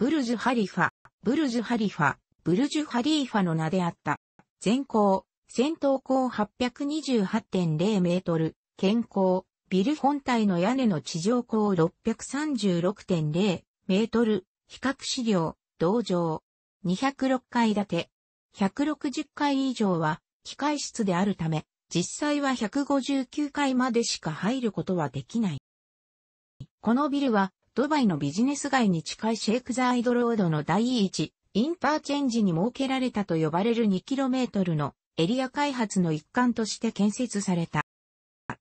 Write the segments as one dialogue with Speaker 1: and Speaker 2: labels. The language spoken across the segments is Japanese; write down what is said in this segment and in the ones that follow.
Speaker 1: ブルジュハリファ、ブルジュハリファ、ブルジュハリーファの名であった。全高、先頭高828.0メートル、健康、ビル本体の屋根の地上高636.0メートル、比較資料、同場、206階建て、160階以上は、機械室であるため、実際は159階までしか入ることはできない。このビルは、ドバイのビジネス街に近いシェイクザアイドロードの第一、インターチェンジに設けられたと呼ばれる 2km のエリア開発の一環として建設された。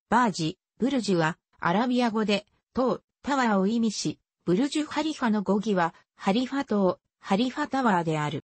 Speaker 1: バージ、ブルジュはアラビア語で、塔、タワーを意味し、ブルジュ・ハリファの語義は、ハリファ塔、ハリファタワーである。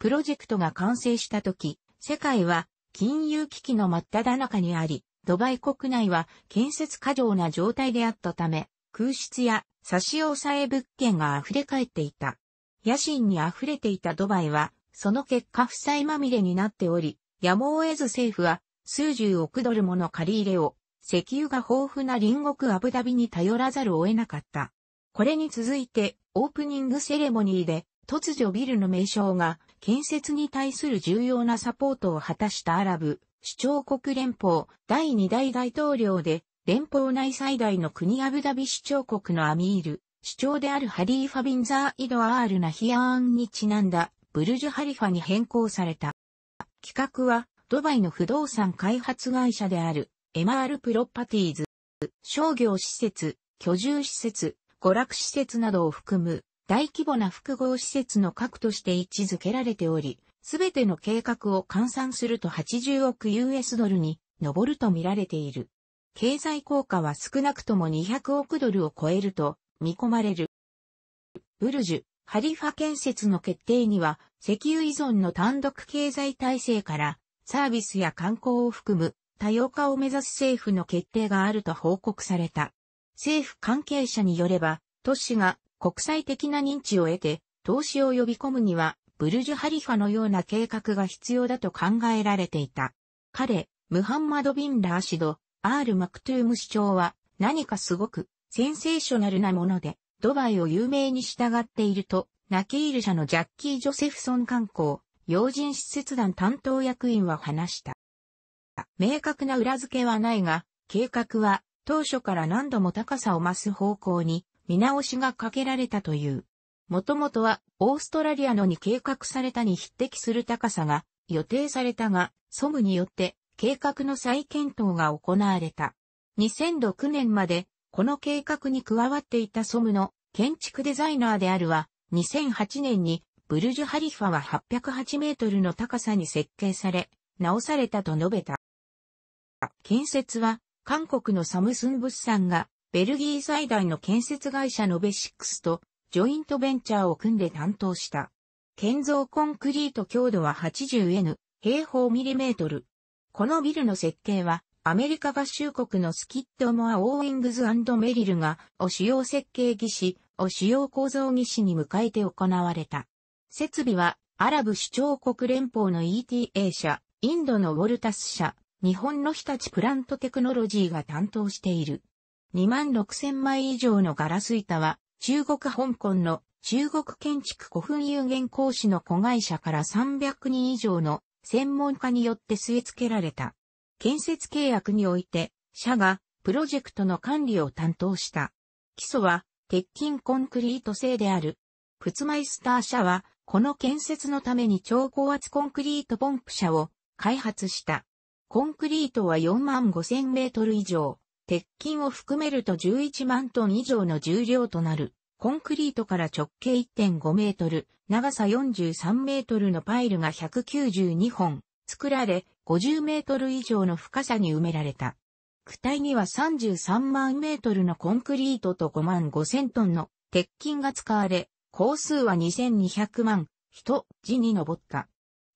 Speaker 1: プロジェクトが完成した時、世界は金融危機の真っ只中にあり、ドバイ国内は建設過剰な状態であったため、空室や差し押さえ物件が溢れ返っていた。野心に溢れていたドバイは、その結果負債まみれになっており、やむを得ず政府は、数十億ドルもの借り入れを、石油が豊富な隣国アブダビに頼らざるを得なかった。これに続いて、オープニングセレモニーで、突如ビルの名称が、建設に対する重要なサポートを果たしたアラブ、首長国連邦第二代大統領で、連邦内最大の国アブダビ首長国のアミール、首長であるハリーファビンザー・イド・アール・ナヒアーンにちなんだ、ブルジュ・ハリファに変更された。企画は、ドバイの不動産開発会社である、MR プロパティーズ、商業施設、居住施設、娯楽施設などを含む、大規模な複合施設の核として位置づけられており、すべての計画を換算すると80億 US ドルに上ると見られている。経済効果は少なくとも200億ドルを超えると見込まれる。ブルジュ、ハリファ建設の決定には、石油依存の単独経済体制から、サービスや観光を含む多様化を目指す政府の決定があると報告された。政府関係者によれば、都市が国際的な認知を得て、投資を呼び込むには、ブルジュ・ハリファのような計画が必要だと考えられていた。彼、ムハンマド・ビン・ラーシド、アール・マクトゥーム市長は何かすごくセンセーショナルなものでドバイを有名に従っていると、ナキール社のジャッキー・ジョセフソン観光、要人施設団担当役員は話した。明確な裏付けはないが、計画は当初から何度も高さを増す方向に見直しがかけられたという。もともとはオーストラリアのに計画されたに匹敵する高さが予定されたが、ソムによって計画の再検討が行われた。2006年まで、この計画に加わっていたソムの建築デザイナーであるは、2008年にブルジュハリファは808メートルの高さに設計され、直されたと述べた。建設は、韓国のサムスン物産が、ベルギー最大の建設会社ノベシックスと、ジョイントベンチャーを組んで担当した。建造コンクリート強度は 80N、平方ミリメートル。このビルの設計は、アメリカ合衆国のスキッドモア・オーウィングズメリルが、を主要設計技師、を主要構造技師に迎えて行われた。設備は、アラブ首長国連邦の ETA 社、インドのウォルタス社、日本の日立プラントテクノロジーが担当している。2万6000枚以上のガラス板は、中国香港の中国建築古墳有限講師の子会社から300人以上の専門家によって据え付けられた。建設契約において、社がプロジェクトの管理を担当した。基礎は鉄筋コンクリート製である。プツマイスター社は、この建設のために超高圧コンクリートポンプ車を開発した。コンクリートは4万5000メートル以上、鉄筋を含めると11万トン以上の重量となる。コンクリートから直径1.5メートル、長さ43メートルのパイルが192本、作られ、50メートル以上の深さに埋められた。躯体には33万メートルのコンクリートと5万5千トンの鉄筋が使われ、工数は2200万、人、字に上った。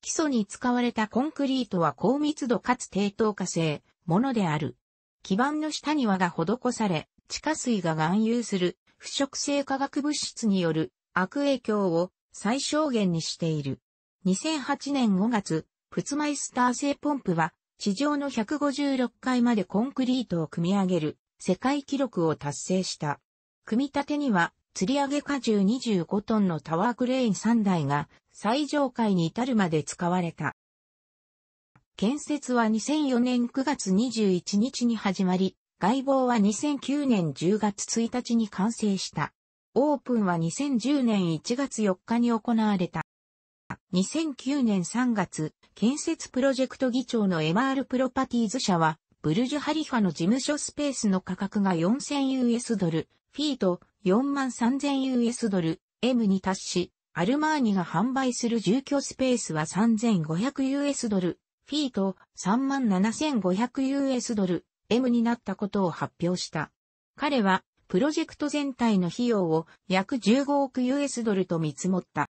Speaker 1: 基礎に使われたコンクリートは高密度かつ低等化性、ものである。基板の下にはが施され、地下水が含有する腐食性化学物質による悪影響を最小限にしている。2008年5月、プツマイスター製ポンプは地上の156階までコンクリートを組み上げる世界記録を達成した。組み立てには吊り上げ荷重25トンのタワークレーン3台が最上階に至るまで使われた。建設は2004年9月21日に始まり、外貌は2009年10月1日に完成した。オープンは2010年1月4日に行われた。2009年3月、建設プロジェクト議長の MR プロパティーズ社は、ブルジュハリファの事務所スペースの価格が 4000US ドル、フィート 43000US ドル、M に達し、アルマーニが販売する住居スペースは 3500US ドル、フィート 37500US ドル、M になったことを発表した。彼は、プロジェクト全体の費用を約15億 US ドルと見積もった。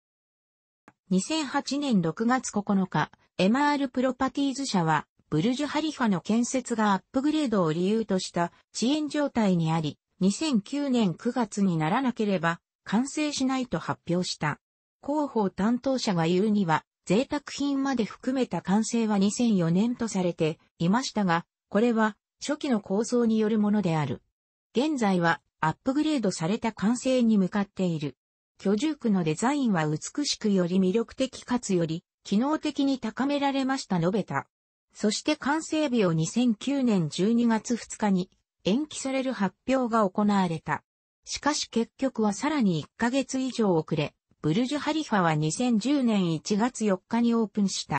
Speaker 1: 2008年6月9日、MR プロパティーズ社は、ブルジュハリファの建設がアップグレードを理由とした遅延状態にあり、2009年9月にならなければ完成しないと発表した。広報担当者が言うには、贅沢品まで含めた完成は2004年とされていましたが、これは初期の構想によるものである。現在はアップグレードされた完成に向かっている。居住区のデザインは美しくより魅力的かつより機能的に高められました述べた。そして完成日を2009年12月2日に延期される発表が行われた。しかし結局はさらに1ヶ月以上遅れ、ブルジュハリファは2010年1月4日にオープンした。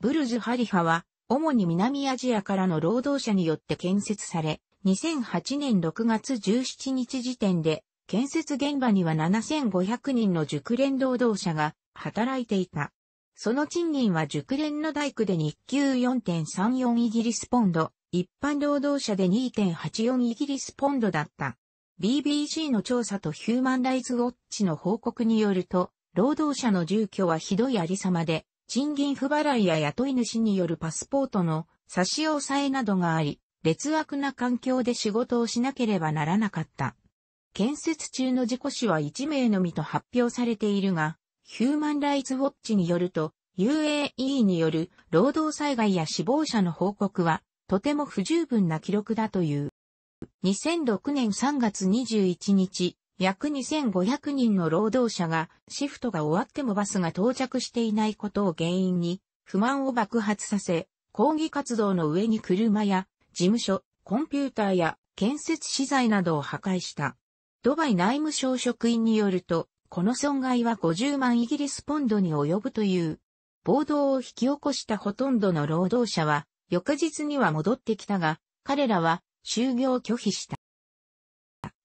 Speaker 1: ブルジュハリファは主に南アジアからの労働者によって建設され、2008年6月17日時点で、建設現場には7500人の熟練労働者が働いていた。その賃金は熟練の大工で日給4.34イギリスポンド、一般労働者で2.84イギリスポンドだった。BBC の調査とヒューマンライズウォッチの報告によると、労働者の住居はひどいありさまで、賃金不払いや雇い主によるパスポートの差し押さえなどがあり、劣悪な環境で仕事をしなければならなかった。建設中の事故死は1名のみと発表されているが、ヒューマンライツウォッチによると、UAE による労働災害や死亡者の報告は、とても不十分な記録だという。2006年3月21日、約2500人の労働者がシフトが終わってもバスが到着していないことを原因に不満を爆発させ、抗議活動の上に車や事務所、コンピューターや建設資材などを破壊した。ドバイ内務省職員によると、この損害は50万イギリスポンドに及ぶという。暴動を引き起こしたほとんどの労働者は、翌日には戻ってきたが、彼らは就業拒否した。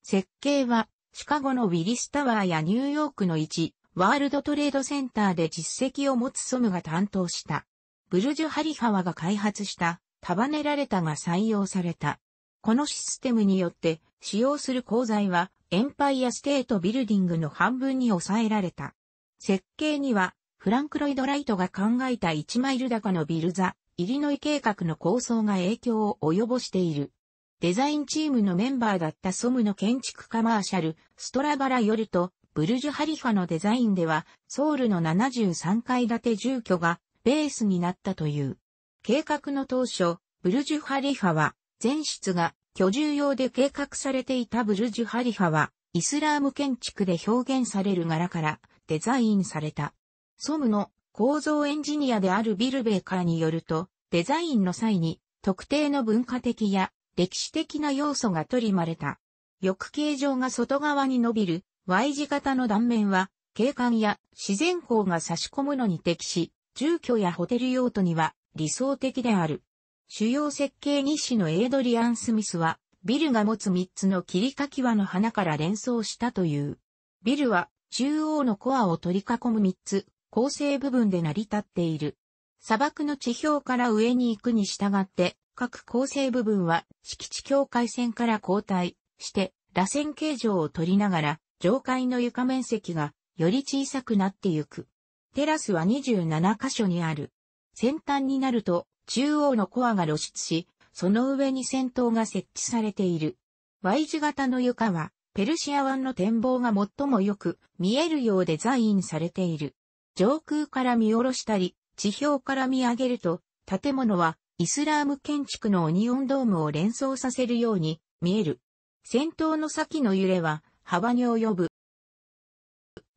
Speaker 1: 設計はシカゴのウィリスタワーやニューヨークの1、ワールドトレードセンターで実績を持つソムが担当した。ブルジュ・ハリハワが開発した束ねられたが採用された。このシステムによって使用する鋼材はエンパイアステートビルディングの半分に抑えられた。設計にはフランク・ロイド・ライトが考えた1マイル高のビルザ、イリノイ計画の構想が影響を及ぼしている。デザインチームのメンバーだったソムの建築家マーシャル、ストラバラよると、ブルジュハリファのデザインでは、ソウルの73階建て住居がベースになったという。計画の当初、ブルジュハリファは、全室が居住用で計画されていたブルジュハリファは、イスラーム建築で表現される柄からデザインされた。ソムの構造エンジニアであるビルベーカーによると、デザインの際に特定の文化的や歴史的な要素が取りまれた。翼形状が外側に伸びる Y 字型の断面は、景観や自然光が差し込むのに適し、住居やホテル用途には理想的である。主要設計日誌のエイドリアン・スミスは、ビルが持つ3つの切りかき輪の花から連想したという。ビルは中央のコアを取り囲む3つ、構成部分で成り立っている。砂漠の地表から上に行くに従って、各構成部分は敷地境界線から交代して、螺旋形状を取りながら、上階の床面積がより小さくなってゆく。テラスは27箇所にある。先端になると中央のコアが露出し、その上に先頭が設置されている。Y 字型の床はペルシア湾の展望が最もよく見えるようデザインされている。上空から見下ろしたり、地表から見上げると、建物はイスラーム建築のオニオンドームを連想させるように見える。先頭の先の揺れは幅に及ぶ。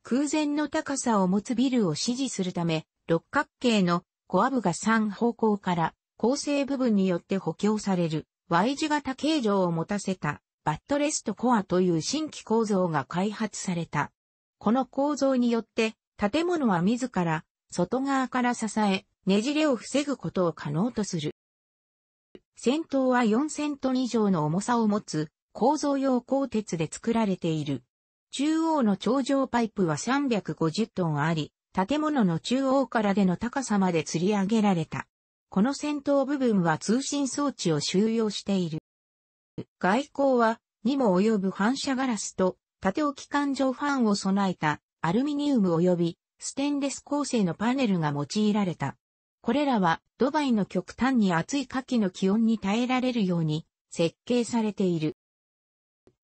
Speaker 1: 空前の高さを持つビルを支持するため、六角形のコア部が3方向から構成部分によって補強される Y 字型形状を持たせたバットレストコアという新規構造が開発された。この構造によって建物は自ら外側から支え、ねじれを防ぐことを可能とする。先頭は4 0 0 0トン以上の重さを持つ構造用鋼鉄で作られている。中央の頂上パイプは350トンあり、建物の中央からでの高さまで吊り上げられた。この先頭部分は通信装置を収容している。外光はにも及ぶ反射ガラスと縦置き感情ファンを備えたアルミニウム及びステンレス構成のパネルが用いられた。これらはドバイの極端に暑い夏季の気温に耐えられるように設計されている。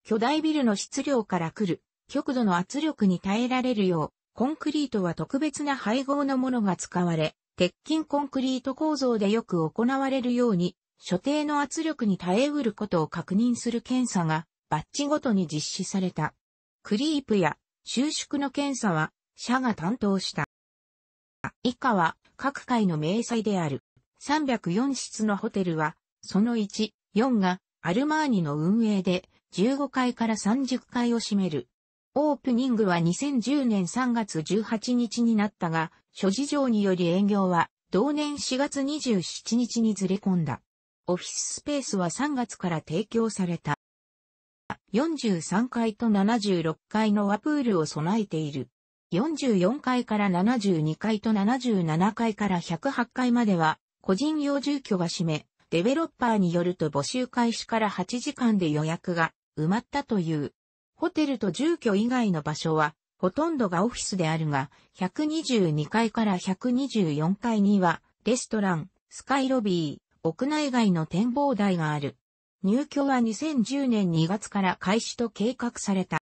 Speaker 1: 巨大ビルの質量から来る極度の圧力に耐えられるよう、コンクリートは特別な配合のものが使われ、鉄筋コンクリート構造でよく行われるように、所定の圧力に耐えうることを確認する検査が、バッジごとに実施された。クリープや収縮の検査は、社が担当した。以下は、各界の名祭である。304室のホテルは、その1、4が、アルマーニの運営で、15階から30階を占める。オープニングは2010年3月18日になったが、諸事情により営業は、同年4月27日にずれ込んだ。オフィススペースは3月から提供された。43階と76階の和プールを備えている。44階から72階と77階から108階までは、個人用住居が占め、デベロッパーによると募集開始から8時間で予約が埋まったという。ホテルと住居以外の場所は、ほとんどがオフィスであるが、122階から124階には、レストラン、スカイロビー、屋内外の展望台がある。入居は2010年2月から開始と計画された。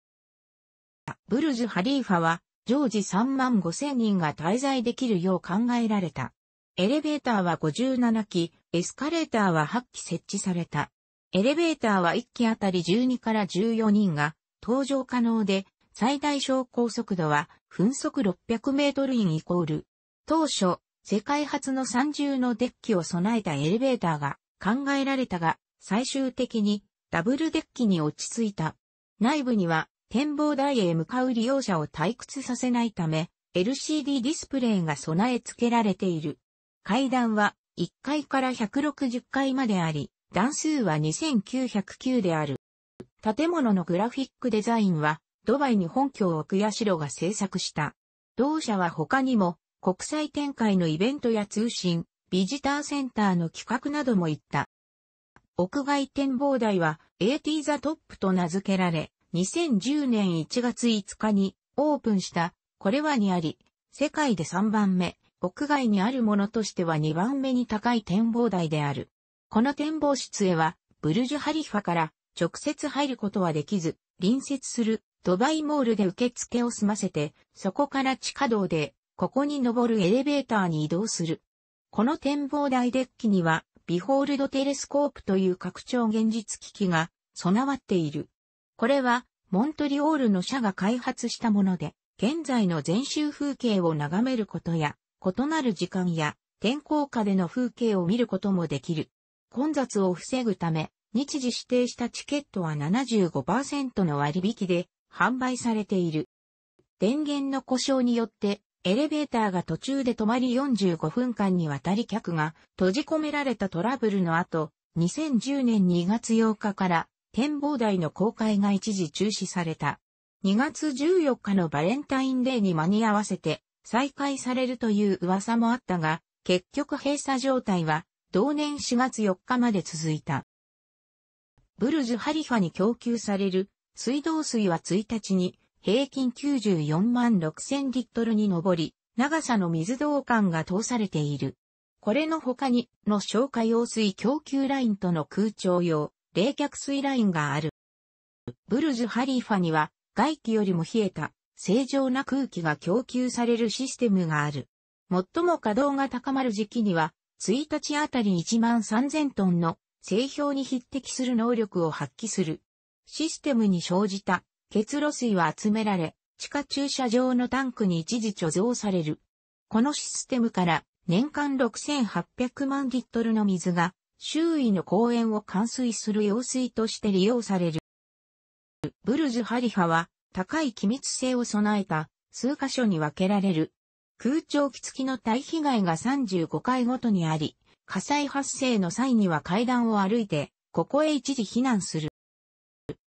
Speaker 1: ブルジュ・ハリーファは、常時3万5千人が滞在できるよう考えられた。エレベーターは57基、エスカレーターは8基設置された。エレベーターは1基あたり12から14人が搭乗可能で、最大昇降速度は分速600メートルインイコール。当初、世界初の30のデッキを備えたエレベーターが考えられたが、最終的にダブルデッキに落ち着いた。内部には展望台へ向かう利用者を退屈させないため、LCD ディスプレイが備え付けられている。階段は1階から160階まであり、段数は2909である。建物のグラフィックデザインは、ドバイに本拠を置くヤシロが制作した。同社は他にも、国際展開のイベントや通信、ビジターセンターの企画なども行った。屋外展望台は AT ザトップと名付けられ、2010年1月5日にオープンした、これはにあり、世界で3番目、屋外にあるものとしては2番目に高い展望台である。この展望室へは、ブルジュハリファから直接入ることはできず、隣接するドバイモールで受付を済ませて、そこから地下道で、ここに登るエレベーターに移動する。この展望台デッキには、ビホールドテレスコープという拡張現実機器が備わっている。これは、モントリオールの社が開発したもので、現在の全州風景を眺めることや、異なる時間や天候下での風景を見ることもできる。混雑を防ぐため、日時指定したチケットは75%の割引で販売されている。電源の故障によってエレベーターが途中で止まり45分間にわたり客が閉じ込められたトラブルの後、2010年2月8日から展望台の公開が一時中止された。2月14日のバレンタインデーに間に合わせて再開されるという噂もあったが、結局閉鎖状態は同年4月4日まで続いた。ブルジュ・ハリファに供給される水道水は1日に平均94万6000リットルに上り、長さの水道管が通されている。これの他にの消火用水供給ラインとの空調用、冷却水ラインがある。ブルジュ・ハリーファには外気よりも冷えた正常な空気が供給されるシステムがある。最も稼働が高まる時期には1日あたり1万3000トンの製氷に匹敵する能力を発揮する。システムに生じた結露水は集められ、地下駐車場のタンクに一時貯蔵される。このシステムから年間6800万リットルの水が周囲の公園を冠水する用水として利用される。ブルジュ・ハリファは高い気密性を備えた数箇所に分けられる。空調機付きの大被害が35回ごとにあり、火災発生の際には階段を歩いて、ここへ一時避難する。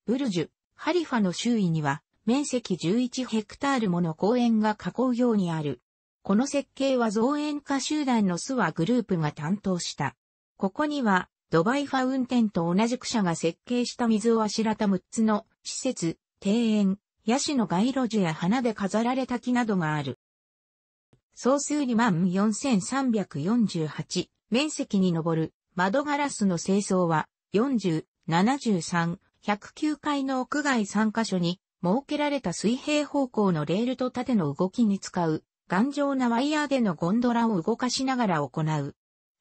Speaker 1: ブルジュ、ハリファの周囲には、面積11ヘクタールもの公園が囲うようにある。この設計は造園家集団のスワグループが担当した。ここには、ドバイファウンテンと同じく社が設計した水をあしらった6つの施設、庭園、ヤシの街路樹や花で飾られた木などがある。総数24,348面積に上る窓ガラスの清掃は40、73、109階の屋外3カ所に設けられた水平方向のレールと縦の動きに使う頑丈なワイヤーでのゴンドラを動かしながら行う。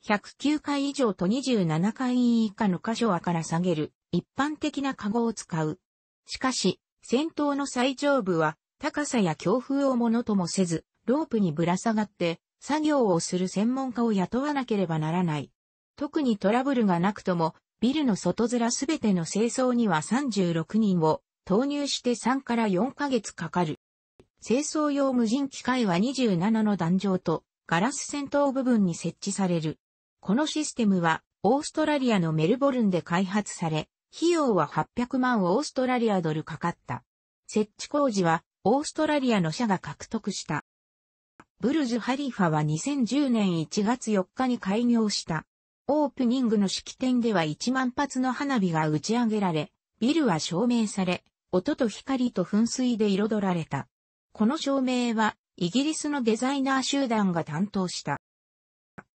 Speaker 1: 109回以上と27回以下の箇所はから下げる、一般的なカゴを使う。しかし、先頭の最上部は、高さや強風をものともせず、ロープにぶら下がって、作業をする専門家を雇わなければならない。特にトラブルがなくとも、ビルの外面すべての清掃には36人を投入して3から4ヶ月かかる。清掃用無人機械は27の壇上とガラス先頭部分に設置される。このシステムは、オーストラリアのメルボルンで開発され、費用は800万オーストラリアドルかかった。設置工事は、オーストラリアの社が獲得した。ブルジュ・ハリファは2010年1月4日に開業した。オープニングの式典では1万発の花火が打ち上げられ、ビルは照明され、音と光と噴水で彩られた。この照明は、イギリスのデザイナー集団が担当した。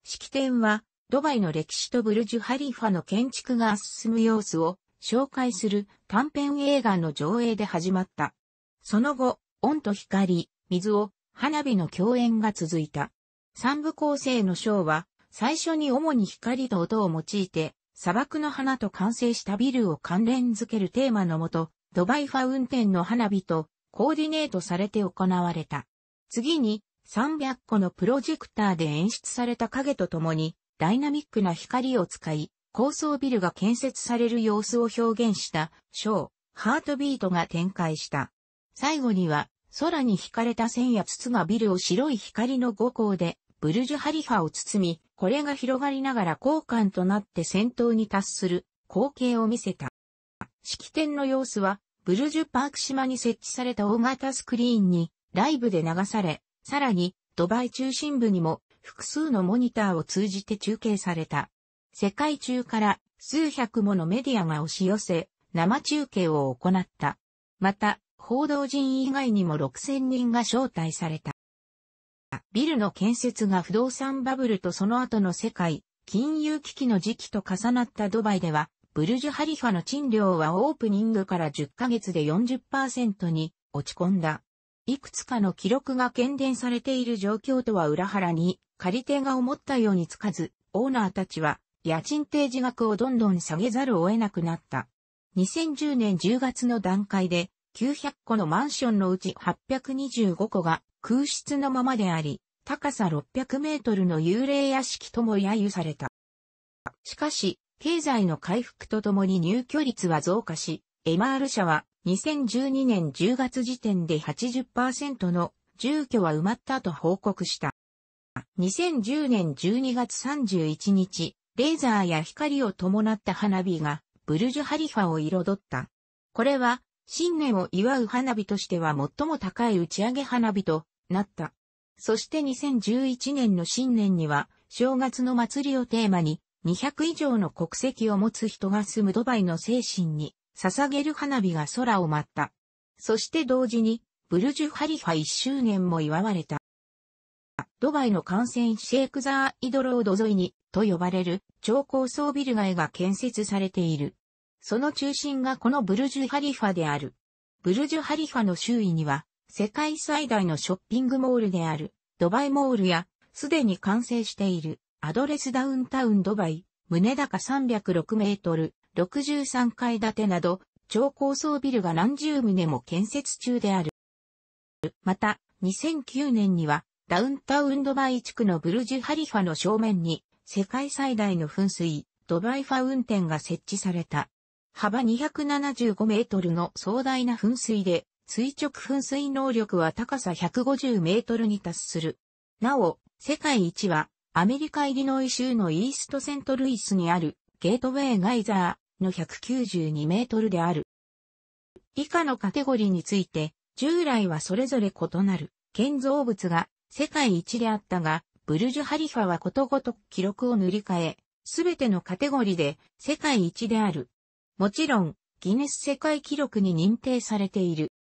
Speaker 1: 式典は、ドバイの歴史とブルジュ・ハリファの建築が進む様子を紹介する短編映画の上映で始まった。その後、音と光、水を花火の共演が続いた。三部構成のショーは、最初に主に光と音を用いて、砂漠の花と完成したビルを関連づけるテーマのもと、ドバイファウンテンの花火とコーディネートされて行われた。次に、300個のプロジェクターで演出された影とともに、ダイナミックな光を使い、高層ビルが建設される様子を表現したショー、ハートビートが展開した。最後には、空に惹かれた線や筒がビルを白い光の五光で、ブルジュハリファを包み、これが広がりながら交換となって戦闘に達する光景を見せた。式典の様子は、ブルジュパーク島に設置された大型スクリーンにライブで流され、さらにドバイ中心部にも複数のモニターを通じて中継された。世界中から数百ものメディアが押し寄せ、生中継を行った。また、報道陣以外にも6000人が招待された。ビルの建設が不動産バブルとその後の世界、金融危機の時期と重なったドバイでは、ブルジュハリファの賃料はオープニングから10ヶ月で40%に落ち込んだ。いくつかの記録が懸伝されている状況とは裏腹に、借り手が思ったようにつかず、オーナーたちは家賃提示額をどんどん下げざるを得なくなった。2010年10月の段階で900戸のマンションのうち825戸が空室のままであり、高さ600メートルの幽霊屋敷とも揶揄された。しかし、経済の回復とともに入居率は増加し、MR 社は2012年10月時点で80%の住居は埋まったと報告した。2010年12月31日、レーザーや光を伴った花火がブルジュハリファを彩った。これは、新年を祝う花火としては最も高い打ち上げ花火となった。そして2011年の新年には、正月の祭りをテーマに、200以上の国籍を持つ人が住むドバイの精神に、捧げる花火が空を舞った。そして同時に、ブルジュ・ハリファ1周年も祝われた。ドバイの幹線シェイクザーイドロード沿いに、と呼ばれる超高層ビル街が建設されている。その中心がこのブルジュハリファである。ブルジュハリファの周囲には、世界最大のショッピングモールである、ドバイモールや、すでに完成している、アドレスダウンタウンドバイ、胸高306メートル、63階建てなど、超高層ビルが何十棟も建設中である。また、2009年には、ダウンタウンドバイ地区のブルジュハリファの正面に、世界最大の噴水、ドバイファウンテンが設置された。幅275メートルの壮大な噴水で、垂直噴水能力は高さ150メートルに達する。なお、世界一は、アメリカイリノイ州のイーストセントルイスにある、ゲートウェイガイザーの192メートルである。以下のカテゴリーについて、従来はそれぞれ異なる建造物が世界一であったが、ブルジュ・ハリファはことごとく記録を塗り替え、すべてのカテゴリで世界一である。もちろん、ギネス世界記録に認定されている。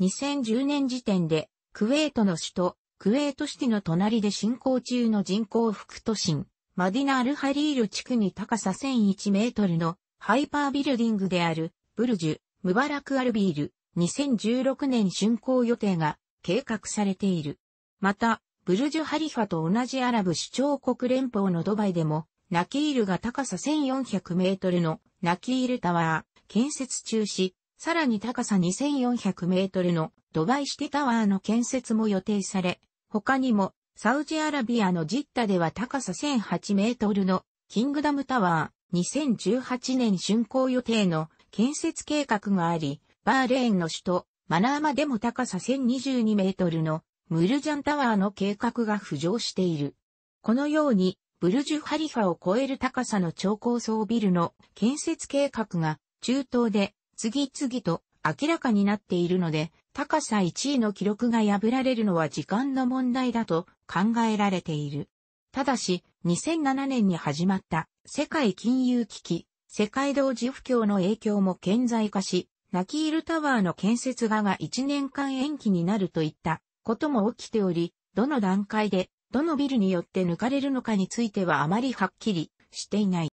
Speaker 1: 2010年時点で、クウェートの首都、クウェートシティの隣で進行中の人口副都心、マディナ・アル・ハリール地区に高さ1001メートルのハイパービルディングである、ブルジュ、ムバラク・アルビール、2016年竣工予定が計画されている。また、ブルジュ・ハリファと同じアラブ首長国連邦のドバイでも、ナキールが高さ1400メートルのナキールタワー建設中止、さらに高さ2400メートルのドバイシティタワーの建設も予定され、他にもサウジアラビアのジッタでは高さ1008メートルのキングダムタワー2018年竣工予定の建設計画があり、バーレーンの首都マナーマでも高さ1022メートルのムルジャンタワーの計画が浮上している。このように、ブルジュ・ハリファを超える高さの超高層ビルの建設計画が中東で次々と明らかになっているので、高さ1位の記録が破られるのは時間の問題だと考えられている。ただし、2007年に始まった世界金融危機、世界同時不況の影響も顕在化し、ナキールタワーの建設画が1年間延期になるといったことも起きており、どの段階で、どのビルによって抜かれるのかについてはあまりはっきりしていない。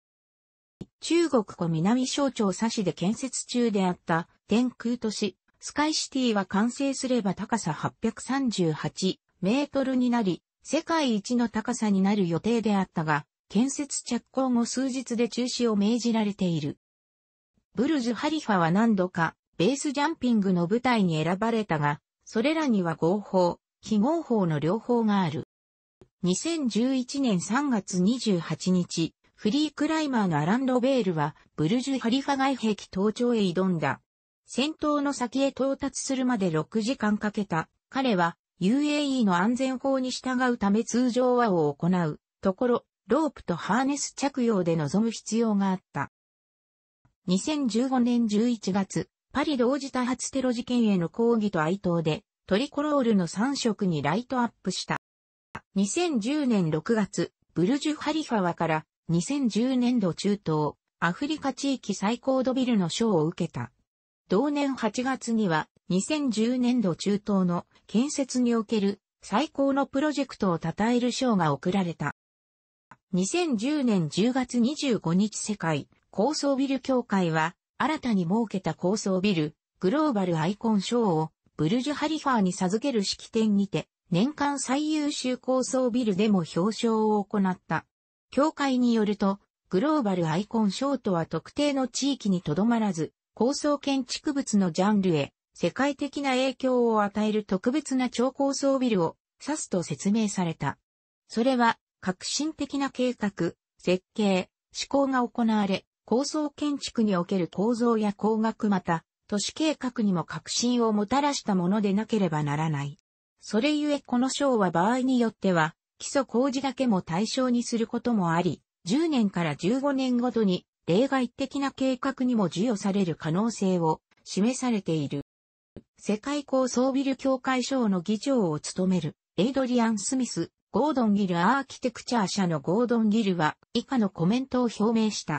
Speaker 1: 中国湖南省庁差しで建設中であった天空都市、スカイシティは完成すれば高さ838メートルになり、世界一の高さになる予定であったが、建設着工後数日で中止を命じられている。ブルジュ・ハリファは何度かベースジャンピングの舞台に選ばれたが、それらには合法、非合法の両方がある。2011年3月28日、フリークライマーのアラン・ロベールは、ブルジュ・ハリファ外壁登頂へ挑んだ。戦闘の先へ到達するまで6時間かけた。彼は、UAE の安全法に従うため通常はを行う。ところ、ロープとハーネス着用で臨む必要があった。2015年11月、パリ同時多発テロ事件への抗議と哀悼で、トリコロールの3色にライトアップした。2010年6月、ブルジュ・ハリファワから2010年度中東、アフリカ地域最高度ビルの賞を受けた。同年8月には2010年度中東の建設における最高のプロジェクトを称える賞が贈られた。2010年10月25日世界高層ビル協会は新たに設けた高層ビル、グローバルアイコン賞をブルジュ・ハリファーに授ける式典にて、年間最優秀高層ビルでも表彰を行った。協会によると、グローバルアイコン賞とは特定の地域にとどまらず、高層建築物のジャンルへ世界的な影響を与える特別な超高層ビルを指すと説明された。それは革新的な計画、設計、施行が行われ、高層建築における構造や工学また、都市計画にも革新をもたらしたものでなければならない。それゆえこの章は場合によっては、基礎工事だけも対象にすることもあり、10年から15年ごとに例外的な計画にも授与される可能性を示されている。世界高層ビル協会賞の議長を務めるエイドリアン・スミス、ゴードン・ギルアーキテクチャー社のゴードン・ギルは以下のコメントを表明した。